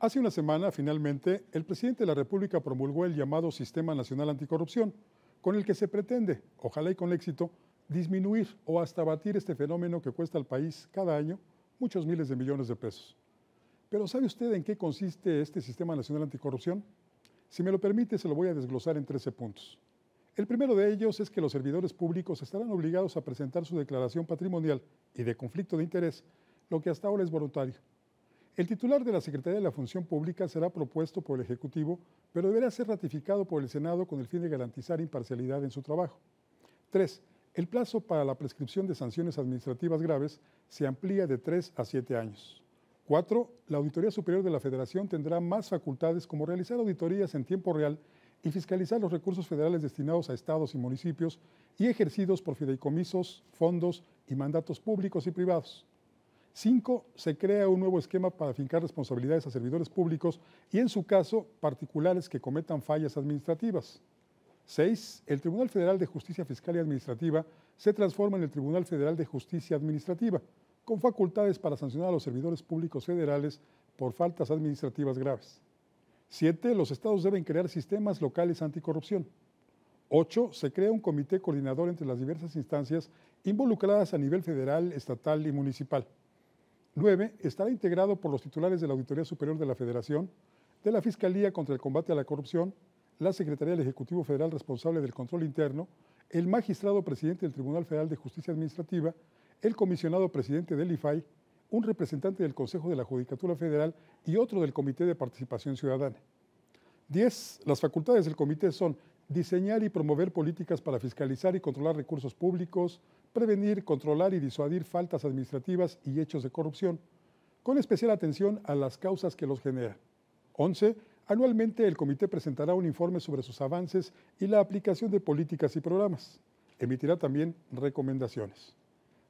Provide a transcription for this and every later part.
Hace una semana, finalmente, el presidente de la República promulgó el llamado Sistema Nacional Anticorrupción, con el que se pretende, ojalá y con éxito, disminuir o hasta abatir este fenómeno que cuesta al país cada año muchos miles de millones de pesos. Pero ¿sabe usted en qué consiste este Sistema Nacional Anticorrupción? Si me lo permite, se lo voy a desglosar en 13 puntos. El primero de ellos es que los servidores públicos estarán obligados a presentar su declaración patrimonial y de conflicto de interés, lo que hasta ahora es voluntario. El titular de la Secretaría de la Función Pública será propuesto por el Ejecutivo, pero deberá ser ratificado por el Senado con el fin de garantizar imparcialidad en su trabajo. 3. El plazo para la prescripción de sanciones administrativas graves se amplía de 3 a 7 años. 4. La Auditoría Superior de la Federación tendrá más facultades como realizar auditorías en tiempo real y fiscalizar los recursos federales destinados a estados y municipios y ejercidos por fideicomisos, fondos y mandatos públicos y privados. 5. Se crea un nuevo esquema para fincar responsabilidades a servidores públicos y, en su caso, particulares que cometan fallas administrativas. 6. El Tribunal Federal de Justicia Fiscal y Administrativa se transforma en el Tribunal Federal de Justicia Administrativa, con facultades para sancionar a los servidores públicos federales por faltas administrativas graves. Siete, los estados deben crear sistemas locales anticorrupción. Ocho, se crea un comité coordinador entre las diversas instancias involucradas a nivel federal, estatal y municipal. Nueve, estará integrado por los titulares de la Auditoría Superior de la Federación, de la Fiscalía contra el Combate a la Corrupción, la Secretaría del Ejecutivo Federal responsable del control interno, el magistrado presidente del Tribunal Federal de Justicia Administrativa, el comisionado presidente del IFAI un representante del Consejo de la Judicatura Federal y otro del Comité de Participación Ciudadana. 10. Las facultades del comité son diseñar y promover políticas para fiscalizar y controlar recursos públicos, prevenir, controlar y disuadir faltas administrativas y hechos de corrupción, con especial atención a las causas que los generan. 11. Anualmente el comité presentará un informe sobre sus avances y la aplicación de políticas y programas. Emitirá también recomendaciones.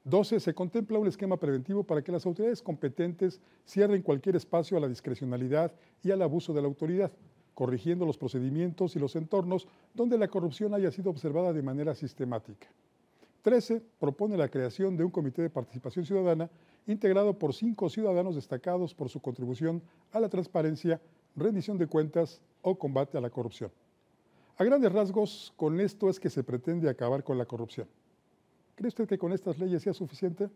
12. Se contempla un esquema preventivo para que las autoridades competentes cierren cualquier espacio a la discrecionalidad y al abuso de la autoridad, corrigiendo los procedimientos y los entornos donde la corrupción haya sido observada de manera sistemática. 13. Propone la creación de un comité de participación ciudadana integrado por cinco ciudadanos destacados por su contribución a la transparencia, rendición de cuentas o combate a la corrupción. A grandes rasgos, con esto es que se pretende acabar con la corrupción. ¿Cree usted que con estas leyes sea suficiente?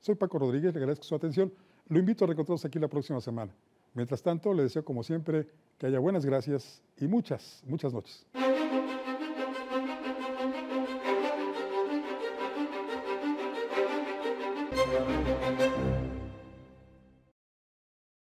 Soy Paco Rodríguez, le agradezco su atención. Lo invito a reencontrarnos aquí la próxima semana. Mientras tanto, le deseo como siempre que haya buenas gracias y muchas, muchas noches.